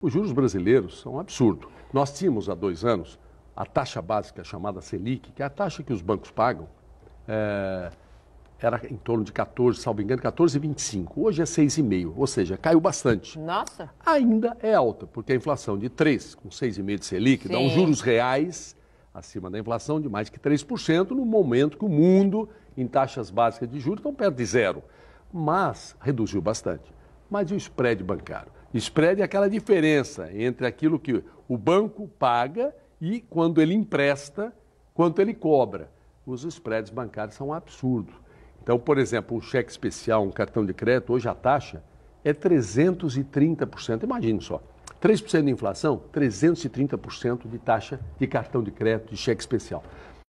Os juros brasileiros são um absurdo. Nós tínhamos há dois anos a taxa básica chamada Selic, que é a taxa que os bancos pagam, é, era em torno de 14, salvo engano, 14,25. Hoje é 6,5, ou seja, caiu bastante. Nossa! Ainda é alta, porque a inflação de 3, com 6,5 de Selic, Sim. dá uns juros reais acima da inflação de mais que 3%, no momento que o mundo, em taxas básicas de juros, estão perto de zero. Mas reduziu bastante. Mas e o spread bancário? Spread é aquela diferença entre aquilo que o banco paga e quando ele empresta, quanto ele cobra. Os spreads bancários são um absurdo. Então, por exemplo, um cheque especial, um cartão de crédito, hoje a taxa é 330%. Imagine só. 3% de inflação, 330% de taxa de cartão de crédito, de cheque especial.